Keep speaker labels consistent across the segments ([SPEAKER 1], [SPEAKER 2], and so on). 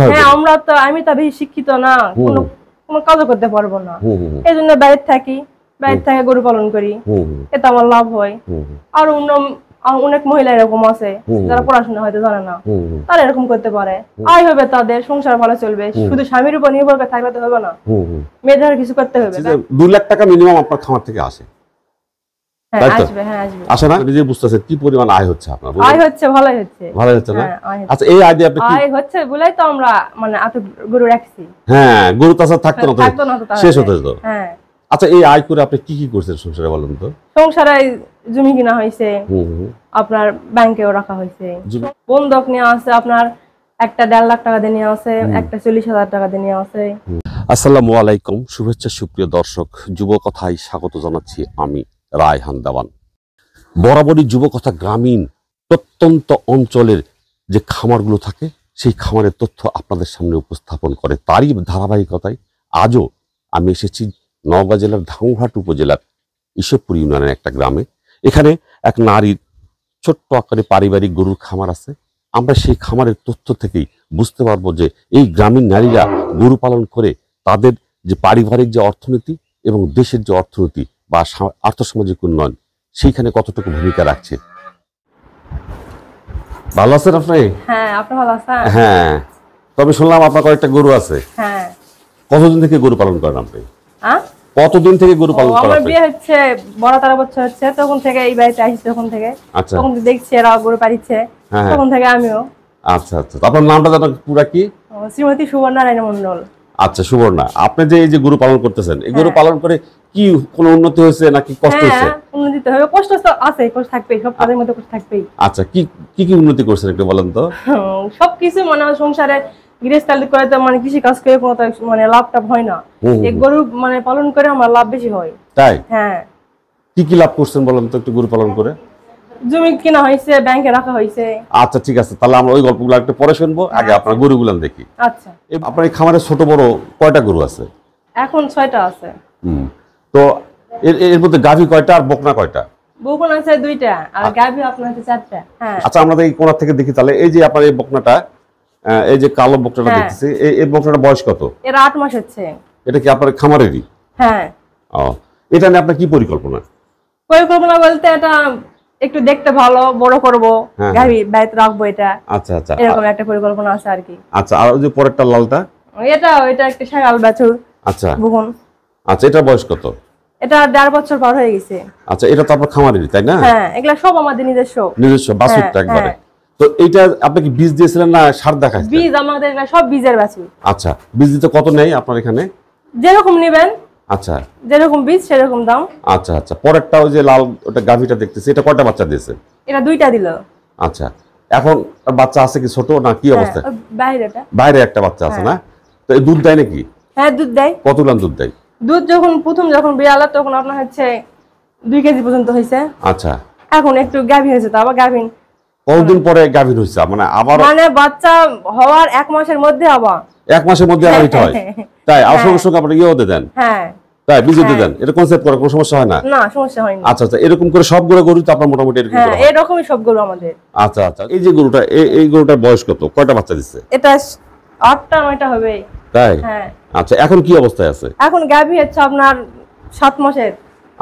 [SPEAKER 1] করতে হবে হ্যাঁ
[SPEAKER 2] আমরা তো আমি তো বেশি শিক্ষিত না কোনো কোনো কাজও করতে পারবো না এই জন্য বাইরে থাকি বাইরে থেকে গরু পালন করি এতে আমার লাভ হয় আর অন্য অনেক মহিলা এরকম আছে যারা পড়াশোনা হয়তো জানে না তারা এরকম করতে পারে আয় হবে তাদের সংসার ভালো চলবে শুধু স্বামীর উপর নির্ভর করে থাকলে তো হবে না মেয়েদের কিছু করতে হবে আচ্ছা,
[SPEAKER 1] দু লাখ টাকা মিনিমাম আপনার খামার থেকে আসে
[SPEAKER 2] আচ্ছা
[SPEAKER 1] এই আয় করে আপনি কি কি
[SPEAKER 2] সংসারে জমি কিনা হয়েছে আপনার ব্যাংকেও রাখা হয়েছে বন্ধক নেওয়া আছে আপনার একটা দেড় লাখ টাকা নেওয়া আছে একটা চল্লিশ হাজার টাকা দিয়ে নেওয়া আছে
[SPEAKER 1] আসসালামু আলাইকুম শুভেচ্ছা সুপ্রিয় দর্শক যুব কথায় স্বাগত জানাচ্ছি আমি রায়হান দেওয়ান বরাবরই যুবকথা গ্রামীণ প্রত্যন্ত অঞ্চলের যে খামারগুলো থাকে সেই খামারের তথ্য আপনাদের সামনে উপস্থাপন করে তারই ধারাবাহিকতায় আজও আমি এসেছি নওগাঁ জেলার ধামঘাট উপজেলার ঈশ্বরপুর ইউনিয়নের একটা গ্রামে এখানে এক নারীর ছোট্ট আকারে পারিবারিক গরুর খামার আছে আমরা সেই খামারের তথ্য থেকেই বুঝতে পারবো যে এই গ্রামীণ নারীরা গরু পালন করে তাদের যে পারিবারিক যে অর্থনীতি এবং দেশের যে অর্থনীতি বা আর্থসামাজিক উন্নয়ন সেইখানে কতটুকু ভূমিকা রাখছে ভালো আছেন আপনি
[SPEAKER 2] হ্যাঁ আপনি ভালো আছেন হ্যাঁ
[SPEAKER 1] তবে শুনলাম আপনার কয়েকটা গরু আছে হ্যাঁ কতদিন থেকে গরু পালন করেন আপনি কতদিন থেকে গরু পালন করেন আমার বিয়ে
[SPEAKER 2] হচ্ছে বড় তারা বছর হচ্ছে তখন থেকে এই বাড়িতে আসি তখন থেকে আচ্ছা। তখন দেখছি এরা গরু পালিছে হ্যাঁ, হ্যাঁ। তখন থেকে আমিও
[SPEAKER 1] আচ্ছা আচ্ছা আপনার নামটা জানো পুরা কি
[SPEAKER 2] শ্রীমতী সুবর্ণারায়ণ মন্ডল
[SPEAKER 1] আচ্ছা সুবর্ণা আপনি যে এই যে গরু পালন করতেছেন এই গরু হ্যাঁ। পালন করে কি কোনো উন্নতি হয়েছে নাকি কষ্ট হ্যাঁ, হয়েছে
[SPEAKER 2] উন্নতি তো হবে কষ্ট তো আছে কষ্ট থাকবে সব কাজের মধ্যে কষ্ট থাকবে
[SPEAKER 1] আচ্ছা কি কি কি উন্নতি করছেন একটু বলেন তো
[SPEAKER 2] সব কিছু মানে সংসারে গৃহস্থালি করে তো মানে কৃষি কাজ করে কোনো মানে লাভটা হয় না এই গরু মানে পালন করে আমার লাভ বেশি হয় তাই হ্যাঁ
[SPEAKER 1] কি কি লাভ করছেন বলেন তো একটু গরু পালন করে
[SPEAKER 2] জমি কিনা হয়েছে ব্যাংকে রাখা হয়েছে
[SPEAKER 1] আচ্ছা ঠিক আছে তাহলে আমরা ওই গল্পগুলো পরে শুনবো আগে আচ্ছা। আপনার গরুগুলো দেখি আচ্ছা আপনার এই খামারে ছোট বড় কয়টা গরু আছে
[SPEAKER 2] এখন ছয়টা আছে
[SPEAKER 1] হুম তো এর মধ্যে গাভী কয়টা আর বকনা কয়টা
[SPEAKER 2] বকনা আছে দুইটা আর চারটা হ্যাঁ আচ্ছা
[SPEAKER 1] আমরা এই কোণা থেকে দেখি তাহলে এই যে আপনার এই বকনাটা এই যে কালো বকনাটা হ্যাঁ। দেখতেছি এই এই বকনাটা বয়স কত
[SPEAKER 2] এর 8 মাস হচ্ছে
[SPEAKER 1] এটা কি আপনার খামারেরই হ্যাঁ ও এটা নিয়ে আপনার কি পরিকল্পনা
[SPEAKER 2] পরিকল্পনা বলতে এটা একটু দেখতে ভালো বড় করব হ্যাঁ, গাড়ি হ্যাঁ। বাইতে রাখবো এটা
[SPEAKER 1] আচ্ছা আচ্ছা এরকম
[SPEAKER 2] একটা পরিকল্পনা আছে আর কি
[SPEAKER 1] আচ্ছা আর ওই যে পরেরটা লালটা
[SPEAKER 2] এটা এটা একটা শাগাল বাছুর আচ্ছা বুকুন
[SPEAKER 1] আচ্ছা এটা বয়স কত
[SPEAKER 2] এটা দেড় বছর পার হয়ে গেছে
[SPEAKER 1] আচ্ছা এটা তো আপনার তাই না হ্যাঁ
[SPEAKER 2] এগুলা সব আমাদের নিজস্ব
[SPEAKER 1] নিজস্ব বাছুরটা হ্যাঁ, একবারে তো এইটা আপনি কি বীজ দিয়েছিলেন না সার দেখাচ্ছেন
[SPEAKER 2] বীজ আমাদের সব বীজের বাছুর
[SPEAKER 1] আচ্ছা বীজ দিতে কত নেয় আপনার এখানে
[SPEAKER 2] যেরকম নেবেন আচ্ছা যেরকম বীজ সেরকম দাম
[SPEAKER 1] আচ্ছা আচ্ছা পরেরটা ওই যে লাল ওটা দেখতেছি এটা কয়টা বাচ্চা দিয়েছে এটা দুইটা দিল আচ্ছা এখন বাচ্চা আছে কি ছোট না কি হ্যাঁ, অবস্থা বাইরেটা বাইরে একটা বাচ্চা আছে না হ্যাঁ। তো দুধ দেয় নাকি হ্যাঁ দুধ দেয় কত লান দুধ দেয়
[SPEAKER 2] দুধ যখন প্রথম যখন বিড়ালা তখন আপনার হচ্ছে দুই কেজি পর্যন্ত হয়েছে আচ্ছা এখন একটু গাভীন হয়েছে তো আবার গাভীন
[SPEAKER 1] কতদিন পরে গাভীন হয়েছে মানে আবার মানে
[SPEAKER 2] বাচ্চা হওয়ার এক মাসের মধ্যে আবার
[SPEAKER 1] এক মাসের মধ্যে আমার হয়
[SPEAKER 2] তাই আর হ্যাঁ। সঙ্গে
[SPEAKER 1] সঙ্গে ইয়ে ইয়েও দেন হ্যাঁ। তাই বিজুতে হ্যাঁ। দেন এটা কনসেপ্ট করার কোনো সমস্যা হয় না
[SPEAKER 2] না সমস্যা হয় না
[SPEAKER 1] আচ্ছা আচ্ছা এরকম করে সব গরু গরু তো আপনার মোটামুটি এরকম হ্যাঁ
[SPEAKER 2] এরকমই সব গরু আমাদের
[SPEAKER 1] আচ্ছা আচ্ছা এই যে গরুটা এই এই গরুটার বয়স কত কয়টা বাচ্চা দিচ্ছে
[SPEAKER 2] এটা আটটা নয়টা হবে
[SPEAKER 1] তাই হ্যাঁ আচ্ছা এখন কি অবস্থায় আছে
[SPEAKER 2] এখন গাবি হচ্ছে আপনার সাত মাসের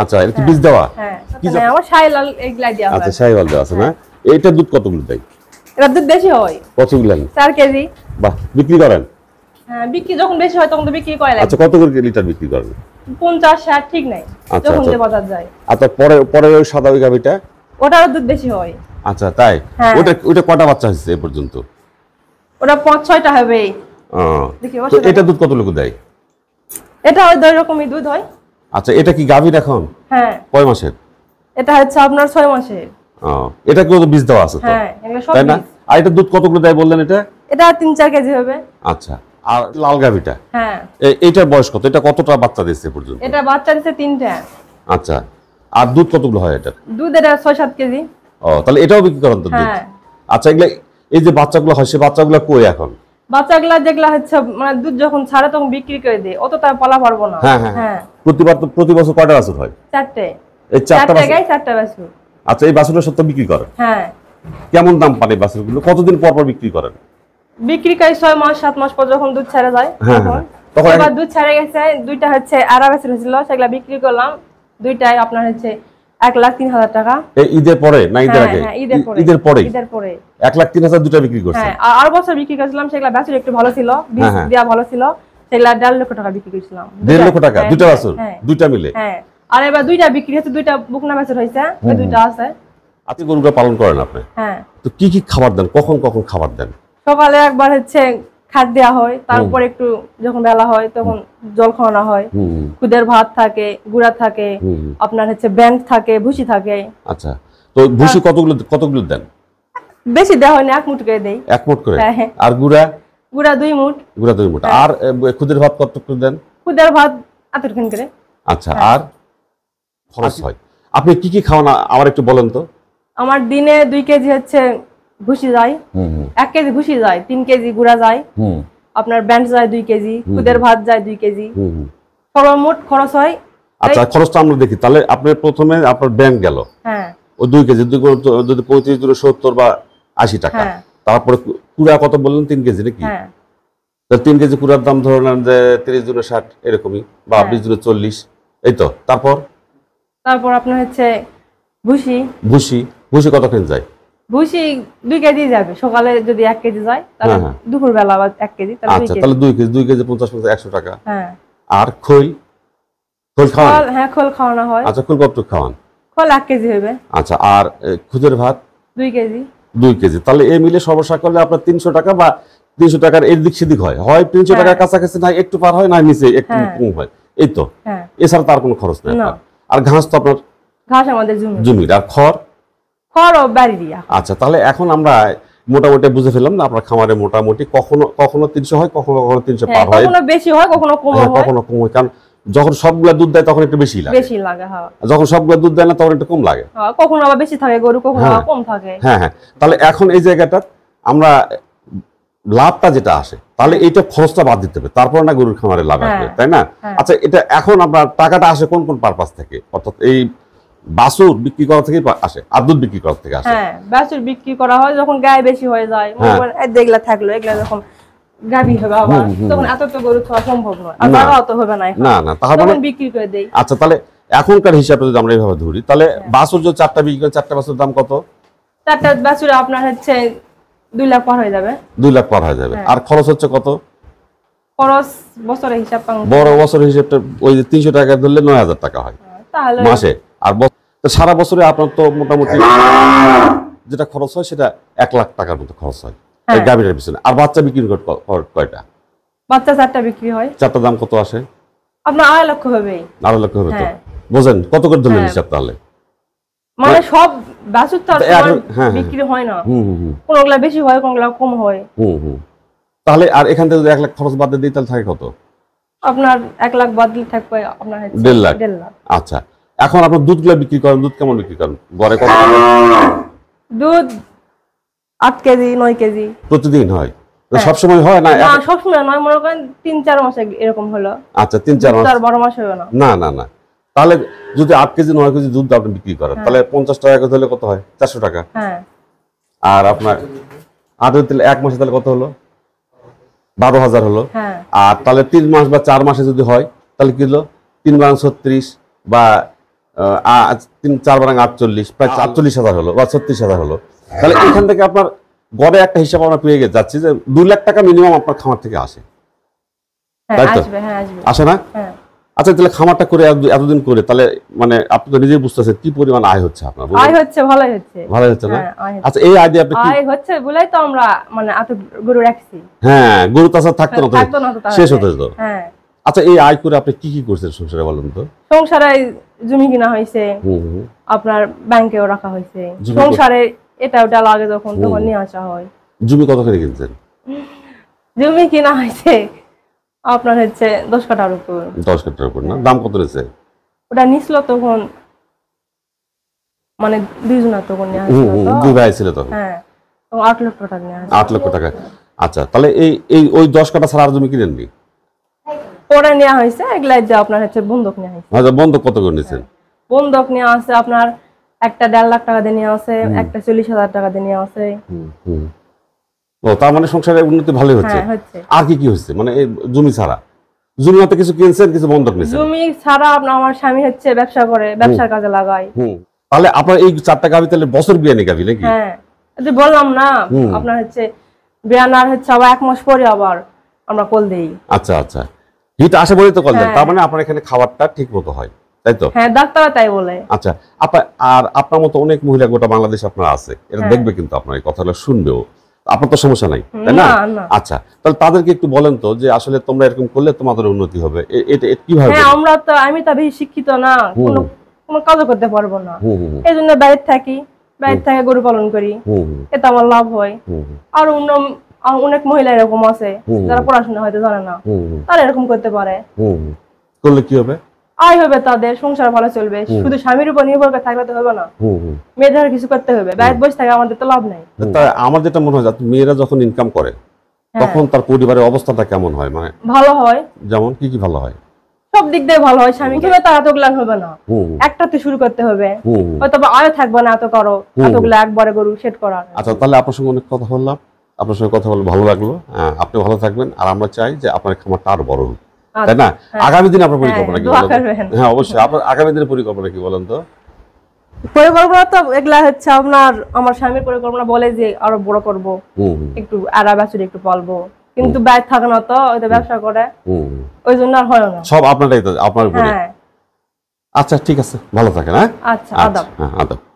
[SPEAKER 1] আচ্ছা এর কি বীজ দেওয়া
[SPEAKER 2] হ্যাঁ কি মানে আমার শাইলাল এগুলা দেওয়া আচ্ছা
[SPEAKER 1] শাইলাল দেওয়া আছে না এটা দুধ কতগুলো দেয়
[SPEAKER 2] এটা দুধ বেশি হয় কতগুলো 4 কেজি
[SPEAKER 1] বাহ বিক্রি করেন
[SPEAKER 2] হ্যাঁ, বিক্রি যখন বেশি হয় তখন তো বিক্রি করে আচ্ছা
[SPEAKER 1] কত করে লিটার বিক্রি
[SPEAKER 2] 50 60 ঠিক নাই আচ্ছা, যখন আচ্ছা। যে বাজার যায়
[SPEAKER 1] আচ্ছা পরে পরে ওই সাদা ওই গাবিটা
[SPEAKER 2] ওটারও দুধ বেশি হয়
[SPEAKER 1] আচ্ছা তাই হ্যাঁ। ওটা ওটা কটা বাচ্চা এ পর্যন্ত
[SPEAKER 2] ওটা হবে
[SPEAKER 1] এটা দুধ কত লোক দেয়
[SPEAKER 2] এটা ওই রকমই দুধ হয়
[SPEAKER 1] আচ্ছা এটা কি গাভীর এখন হ্যাঁ কয় মাসের
[SPEAKER 2] এটা হচ্ছে আপনার ছয় মাসের
[SPEAKER 1] ও এটা কি বীজ দেওয়া আছে তো হ্যাঁ এগুলো সব তাই না আর এটা দুধ কতগুলো দেয় বললেন এটা
[SPEAKER 2] এটা 3 4 কেজি হবে
[SPEAKER 1] আচ্ছা আর লাল গাভিটা হ্যাঁ এটার বয়স কত এটা কতটা বাচ্চা দিয়েছে পর্যন্ত
[SPEAKER 2] এটা বাচ্চা দিয়েছে তিনটা
[SPEAKER 1] আচ্ছা আর দুধ কতগুলো হয় এটা
[SPEAKER 2] দুধ এটা ছয় সাত কেজি
[SPEAKER 1] ও তাহলে এটাও বিক্রি করেন তো দুধ হ্যাঁ। আচ্ছা এগুলো এই যে বাচ্চাগুলো হয় সে বাচ্চাগুলো কই এখন
[SPEAKER 2] বাচ্চাগুলা যেগুলা হচ্ছে মানে দুধ যখন ছাড়ে তখন বিক্রি করে দেয় অত তার পালা পারবো না হ্যাঁ হ্যাঁ, হ্যাঁ।, হ্যাঁ।
[SPEAKER 1] প্রতিবার প্রতি বছর কয়টা বাছুর হয় চারটে এই চারটা গাই চারটা বাছুর আচ্ছা এই বাছুরের সত্ত্বে বিক্রি করেন হ্যাঁ কেমন দাম পান এই বাছুরগুলো কতদিন পর পর বিক্রি করেন
[SPEAKER 2] বিক্রি করে ছয় মাস সাত মাস পর যখন দুধ ছেড়ে যায় হ্যাঁ, তখন হ্যাঁ। দুধ ছেড়ে গেছে দুইটা হচ্ছে আড়া হয়েছিল সেগুলা বিক্রি করলাম দুইটাই আপনার হচ্ছে এক লাখ তিন হাজার টাকা
[SPEAKER 1] ঈদের পরে না ঈদের হ্যাঁ, আগে ঈদের পরে ঈদের পরে এক লাখ তিন হাজার দুটা বিক্রি করছে
[SPEAKER 2] আর বছর বিক্রি করেছিলাম সেগুলা একটু ভালো ছিল দেওয়া ভালো ছিল সেগুলা দেড় লক্ষ টাকা বিক্রি করেছিলাম দেড় লক্ষ টাকা দুটা মিলে আর এবার দুইটা বিক্রি হয়েছে দুইটা বুকনা বেচুর হয়েছে দুইটা আছে
[SPEAKER 1] আপনি গরুগুলো পালন করেন আপনি হ্যাঁ তো কি কি খাবার দেন কখন কখন খাবার দেন
[SPEAKER 2] সকালে একবার হচ্ছে খাদ দেওয়া হয় তারপর একটু যখন বেলা হয় তখন জল খাওয়ানো হয় খুদের ভাত থাকে গুড়া থাকে আপনার হচ্ছে ব্যাংক থাকে ভুসি থাকে
[SPEAKER 1] আচ্ছা তো ভুসি কতগুলো কতগুলো দেন
[SPEAKER 2] বেশি দেওয়া হয় না এক মুঠ করে দেই
[SPEAKER 1] এক মুঠ করে হ্যাঁ, হ্যাঁ। আর গুড়া গুড়া দুই মুঠ গুড়া দুই মুঠ হ্যাঁ। আর খুদের ভাত করে দেন
[SPEAKER 2] খুদের ভাত এতটুকুন করে
[SPEAKER 1] আচ্ছা আর খরচ আচ্ছা। হয় আপনি কি কি খাওয়ান আমার একটু বলেন তো
[SPEAKER 2] আমার দিনে দুই কেজি হচ্ছে ঘুষি যায় এক কেজি ঘুষি যায় তিন কেজি গুড়া যায় আপনার ব্যান্ড যায় দুই কেজি খুদের ভাত যায় দুই কেজি সর্বমোট খরচ হয় আচ্ছা
[SPEAKER 1] খরচটা আমরা দেখি তাহলে আপনি প্রথমে আপনার ব্যাংক গেল হ্যাঁ ও দুই কেজি দুই যদি পঁয়ত্রিশ দূরে সত্তর বা আশি টাকা হ্যাঁ। তারপরে কুড়া কত বললেন তিন কেজি নাকি হ্যাঁ। তিন কেজি কুড়ার দাম ধরলেন যে তিরিশ দূরে ষাট এরকমই বা হ্যাঁ। বিশ দূরে চল্লিশ এই তো তারপর
[SPEAKER 2] তারপর আপনার হচ্ছে ভুসি
[SPEAKER 1] ভুসি ভুসি কতক্ষণ যায়
[SPEAKER 2] ভুসি দুই কেজি যাবে সকালে যদি এক কেজি যায় তাহলে হ্যাঁ, হ্যাঁ। দুপুর বেলা আবার এক কেজি আচ্ছা তাহলে
[SPEAKER 1] দুই কেজি দুই কেজি পঞ্চাশ পঞ্চাশ একশো টাকা হ্যাঁ আর খৈল খোল খাওয়ান
[SPEAKER 2] হ্যাঁ খোল খাওয়ানো হয় আচ্ছা
[SPEAKER 1] খোল খাওয়ান
[SPEAKER 2] খোল এক কেজি হবে
[SPEAKER 1] আচ্ছা আর খুদের ভাত দুই কেজি দুই কেজি তাহলে এ মিলে সমস্যা করলে আপনার তিনশো টাকা বা তিনশো টাকার এদিক সেদিক হয় হয় তিনশো হ্যাঁ। টাকার কাছাকাছি না একটু পার হয় না নিচে একটু কম হয় এই তো এছাড়া তার কোনো খরচ নেই আর ঘাস তো আপনার ঘাস আমাদের আর খড় আচ্ছা তাহলে এখন আমরা মোটামুটি বুঝে ফেললাম আপনার খামারে মোটামুটি কখনো কখনো তিনশো হয় কখনো কখনো তিনশো পার হ্যাঁ, হয়
[SPEAKER 2] বেশি হয় কখনো হ্যাঁ,
[SPEAKER 1] কখনো কারণ যখন দুধ দেয় তখন একটু বেশি লাগে
[SPEAKER 2] বেশি লাগে হ্যাঁ
[SPEAKER 1] যখন দুধ দেয় না তখন একটু কম লাগে
[SPEAKER 2] হ্যাঁ, কখনো আবার বেশি থাকে গরু কখনো কম থাকে
[SPEAKER 1] হ্যাঁ হ্যাঁ তাহলে এখন এই জায়গাটা আমরা লাভটা যেটা আসে তাহলে এইটা খরচটা বাদ দিতে হবে তারপর না গরুর খামারে লাভ আসবে তাই না আচ্ছা এটা এখন আপনার টাকাটা আসে কোন কোন পারপাস থেকে অর্থাৎ এই বাছুর বিক্রি করা থেকে আসে আর দুধ বিক্রি করা থেকে আসে
[SPEAKER 2] হ্যাঁ বাছুর বিক্রি করা হয় যখন গায় বেশি হয়ে যায় হ্যাঁ। দেখলা থাকলো এগুলা যখন গাবি হবে আবার তখন এত তো গরু খাওয়া সম্ভব নয় আর অত হবে না না না তাহলে বিক্রি করে দেই
[SPEAKER 1] আচ্ছা তাহলে এখনকার হিসাবে যদি আমরা এইভাবে ধরি তাহলে হ্যাঁ। বাছুর যে চারটা বিক্রি করে চারটা বাছুর দাম কত
[SPEAKER 2] চারটা বাছুর আপনার হচ্ছে দুই লাখ পার হয়ে যাবে
[SPEAKER 1] দুই লাখ পার হয়ে যাবে হ্যাঁ। আর খরচ হচ্ছে কত
[SPEAKER 2] খরচ বছরের হিসাব বড়
[SPEAKER 1] বছরের হিসাবে ওই যে তিনশো টাকা ধরলে নয় হাজার টাকা হয় মাসে আর সারা বছরে আপনার তো মোটামুটি হ্যাঁ। যেটা খরচ হয় সেটা এক লাখ টাকার মতো খরচ হয় হ্যাঁ। পিছনে আর বাচ্চা বিক্রি কয়টা
[SPEAKER 2] বাচ্চা চারটা বিক্রি হয়
[SPEAKER 1] চারটা দাম কত আসে
[SPEAKER 2] আপনার আড়াই লক্ষ হবে
[SPEAKER 1] আড়াই লক্ষ হবে তো হ্যাঁ। বোঝেন কত করে ধরলেন হিসাব তাহলে
[SPEAKER 2] মানে সব বাছুর তো বিক্রি হয় না কোনগুলা বেশি হয় কোনগুলা কম হয়
[SPEAKER 1] হুম হুম তাহলে আর এখান থেকে এক লাখ খরচ বাদ দিয়ে তাহলে থাকে কত
[SPEAKER 2] আপনার এক লাখ বাদ দিলে থাকবে আপনার দেড় লাখ দেড়
[SPEAKER 1] লাখ আচ্ছা এখন আপনার দুধগুলো বিক্রি করেন দুধ কেমন বিক্রি করেন গড়ে কত
[SPEAKER 2] দুধ আট কেজি নয় কেজি
[SPEAKER 1] প্রতিদিন হয় হ্যাঁ। সবসময় হয় না
[SPEAKER 2] সবসময় নয় মনে করেন তিন চার মাসে এরকম হলো
[SPEAKER 1] আচ্ছা তিন চার মাস
[SPEAKER 2] বারো মাস হবে না
[SPEAKER 1] না না না তাহলে যদি আট কেজি নয় কেজি দুধ আপনি বিক্রি করেন হ্যাঁ। তাহলে পঞ্চাশ টাকা করে হলে কত হয় চারশো টাকা হ্যাঁ। আর আপনার আট এক মাসে তাহলে কত হলো বারো হাজার হলো আর তাহলে তিন মাস বা চার মাসে যদি হয় তাহলে কি হলো তিন বারো ছত্রিশ বা হাজার বা ছত্রিশ হাজার এখান থেকে আপনার একটা আমরা পেয়ে যাচ্ছি দু লাখ টাকা মিনিমাম আপনার খামার থেকে আসে হ্যাঁ,
[SPEAKER 2] হ্যাঁ, হ্যাঁ।
[SPEAKER 1] আচ্ছা তাহলে খামারটা করে এতদিন করে তাহলে মানে আপনি তো নিজেই বুঝতেছেন কি পরিমাণ আয় হচ্ছে আপনার ভালো
[SPEAKER 2] হচ্ছে না আচ্ছা এই আয় আপনি মানে রাখছি
[SPEAKER 1] হ্যাঁ গরু তো থাকতো না শেষ হতে হ্যাঁ আচ্ছা এই আয় করে আপনি কি কি করছেন সংসারে বলুন তো
[SPEAKER 2] সংসারে জমি কিনা হয়েছে আপনার ব্যাংকেও রাখা হয়েছে সংসারে এটা ওটা লাগে যখন তখন নিয়ে আসা হয়
[SPEAKER 1] জমি কত করে কিনছেন
[SPEAKER 2] জমি কিনা হয়েছে আপনার হচ্ছে দশ কাটার উপর
[SPEAKER 1] দশ কাটার উপর না দাম কত রয়েছে
[SPEAKER 2] ওটা নিছিল তখন মানে দুইজনা তখন নিয়ে আসছিল দুই ভাই ছিল তখন হ্যাঁ আট লক্ষ টাকা নিয়ে
[SPEAKER 1] আট লক্ষ টাকা আচ্ছা তাহলে এই এই ওই দশ কাটা ছাড়া আর জমি কিনেননি
[SPEAKER 2] পরে নেওয়া হয়েছে এগুলাই যে আপনার হচ্ছে বন্দুক নেওয়া হয়েছে
[SPEAKER 1] আচ্ছা বন্দুক কত করে নিয়েছেন
[SPEAKER 2] বন্দুক নেওয়া আছে আপনার একটা দেড় লাখ টাকা দিয়ে নেওয়া আছে একটা চল্লিশ হাজার টাকা দিয়ে নেওয়া আছে
[SPEAKER 1] ও তার মানে উন্নতি ভালোই হ্যাঁ, হচ্ছে আর কি কি হচ্ছে মানে জমি ছাড়া জমি কিছু কিনছেন কিছু বন্ধক
[SPEAKER 2] জমি ছাড়া আপনার আমার স্বামী হচ্ছে ব্যবসা করে ব্যবসার কাজে লাগায়
[SPEAKER 1] তাহলে আপনার এই চারটা গাভি তাহলে বছর বিয়ানি গাভি নাকি হ্যাঁ
[SPEAKER 2] বললাম না আপনার হচ্ছে বিয়ানার হচ্ছে আবার এক মাস পরে আবার আমরা কল দেই
[SPEAKER 1] আচ্ছা আচ্ছা হিট আসে বলেই তো কল হ্যাঁ। তার মানে আপনার এখানে খাবারটা ঠিক মতো হয় তাই তো
[SPEAKER 2] হ্যাঁ ডাক্তাররা তাই বলে
[SPEAKER 1] আচ্ছা আপনার আর আপনার মতো অনেক মহিলা গোটা বাংলাদেশ আপনার আছে এটা হ্যাঁ। দেখবে কিন্তু আপনার এই কথাটা শুনবেও আপনার তো সমস্যা নাই তাই না আচ্ছা তাহলে তাদেরকে একটু বলেন তো যে আসলে তোমরা এরকম করলে তোমাদের উন্নতি হবে এটা কিভাবে হ্যাঁ
[SPEAKER 2] আমরা তো আমি তো বেশি শিক্ষিত না কোনো কোনো কাজ করতে পারবো না এই জন্য বাইরে থাকি বাইরে থেকে গরু পালন করি এটা আমার লাভ হয় আর অন্য অনেক মহিলা এরকম আছে যারা পড়াশোনা হয়তো জানে না তারা এরকম করতে পারে করলে কি হবে আয় হবে তাদের সংসার ভালো চলবে শুধু স্বামীর উপর নির্ভর করে থাকলে তো হবে না মেয়েদের কিছু করতে হবে বাইরে বসে থাকে আমাদের তো লাভ নাই
[SPEAKER 1] আমার যেটা মনে হয় মেয়েরা যখন ইনকাম করে হ্যাঁ। তখন তার পরিবারের অবস্থাটা কেমন হয় মানে ভালো হয় যেমন কি কি ভালো হয়
[SPEAKER 2] সব দিক দিয়ে ভালো হয় স্বামী কিভাবে তার তো গ্লান হবে না একটা তো শুরু করতে হবে হয়তো আয় থাকবে না এত করো এত গুলা একবারে গরু সেট করার আচ্ছা
[SPEAKER 1] তাহলে আপনার সঙ্গে অনেক কথা বললাম আপনার সঙ্গে কথা বলে ভালো লাগলো হ্যাঁ, আপনি ভালো থাকবেন আর আমরা চাই যে আপনার খামারটা আরো বড় হোক
[SPEAKER 2] আচ্ছা, তাই না হ্যাঁ। আগামী দিন আপনার হ্যাঁ, পরিকল্পনা কি বলেন হ্যাঁ
[SPEAKER 1] অবশ্যই আপনার আগামী দিনের পরিকল্পনা কি বলেন তো
[SPEAKER 2] পরিকল্পনা তো এগুলা হচ্ছে আপনার আমার স্বামীর পরিকল্পনা বলে যে আরো বড় করব একটু আড়া বাছুর একটু পালবো কিন্তু ব্যয় থাকে না তো ওই ব্যবসা করে ওই জন্য আর হয় না
[SPEAKER 1] সব আপনারটাই তো আপনার উপরে আচ্ছা ঠিক আছে ভালো থাকেন হ্যাঁ আচ্ছা আদব আচ্ছা, হ্যাঁ আদব